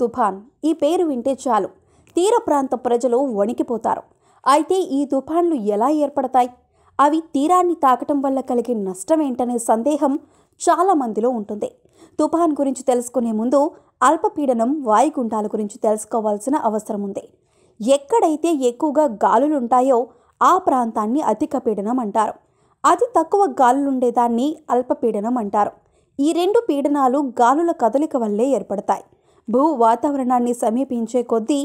తుఫాన్ ఈ పేరు వింటే చాలు తీర ప్రాంత ప్రజలు వణికిపోతారు అయితే ఈ తుఫాన్లు ఎలా ఏర్పడతాయి అవి తీరాన్ని తాకటం వల్ల కలిగే నష్టం ఏంటనే సందేహం చాలామందిలో ఉంటుంది తుఫాన్ గురించి తెలుసుకునే ముందు అల్పపీడనం వాయుగుండాల గురించి తెలుసుకోవాల్సిన అవసరం ఉంది ఎక్కడైతే ఎక్కువగా గాలులుంటాయో ఆ ప్రాంతాన్ని అధిక పీడనం అంటారు అతి తక్కువ గాలులుండేదాన్ని అల్పపీడనం అంటారు ఈ రెండు పీడనాలు గాలుల కదలిక వల్లే ఏర్పడతాయి భూ వాతావరణాన్ని సమీపించే కొద్దీ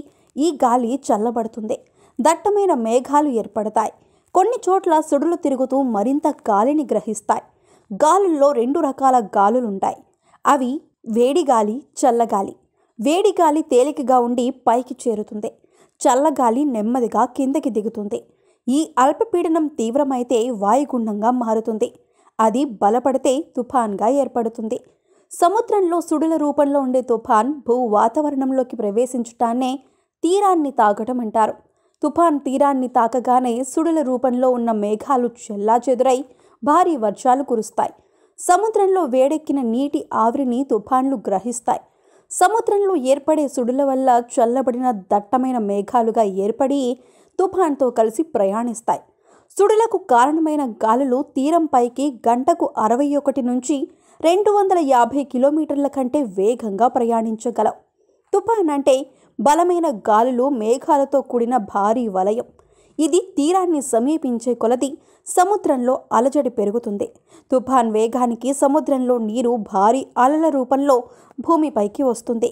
ఈ గాలి చల్లబడుతుంది దట్టమైన మేఘాలు ఏర్పడతాయి కొన్ని చోట్ల సుడులు తిరుగుతూ మరింత గాలిని గ్రహిస్తాయి గాలుల్లో రెండు రకాల గాలులుంటాయి అవి వేడిగాలి చల్లగాలి వేడిగాలి తేలికగా ఉండి పైకి చేరుతుంది చల్లగాలి నెమ్మదిగా కిందకి దిగుతుంది ఈ అల్పపీడనం తీవ్రమైతే వాయుగుండంగా మారుతుంది అది బలపడితే తుఫాన్గా ఏర్పడుతుంది సముద్రంలో సుడుల రూపంలో ఉండే తుఫాన్ భూ వాతావరణంలోకి ప్రవేశించటాన్నే తీరాన్ని తాకటం అంటారు తుఫాన్ తీరాన్ని తాకగానే సుడుల రూపంలో ఉన్న మేఘాలు చెల్లా చెదురై భారీ వర్షాలు కురుస్తాయి సముద్రంలో వేడెక్కిన నీటి ఆవిరిని తుఫాన్లు గ్రహిస్తాయి సముద్రంలో ఏర్పడే సుడుల వల్ల చల్లబడిన దట్టమైన మేఘాలుగా ఏర్పడి తుఫాన్తో కలిసి ప్రయాణిస్తాయి సుడులకు కారణమైన గాలులు తీరంపైకి గంటకు అరవై ఒకటి నుంచి రెండు వందల యాభై కిలోమీటర్ల కంటే వేగంగా ప్రయాణించగలవు తుఫాన్ అంటే బలమైన గాలులు మేఘాలతో కూడిన భారీ వలయం ఇది తీరాన్ని సమీపించే కొలది సముద్రంలో అలజడి పెరుగుతుంది తుఫాన్ వేగానికి సముద్రంలో నీరు భారీ అలల రూపంలో భూమిపైకి వస్తుంది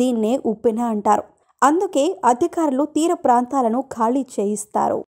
దీన్నే ఉప్పెన అంటారు అందుకే అధికారులు తీర ప్రాంతాలను ఖాళీ చేయిస్తారు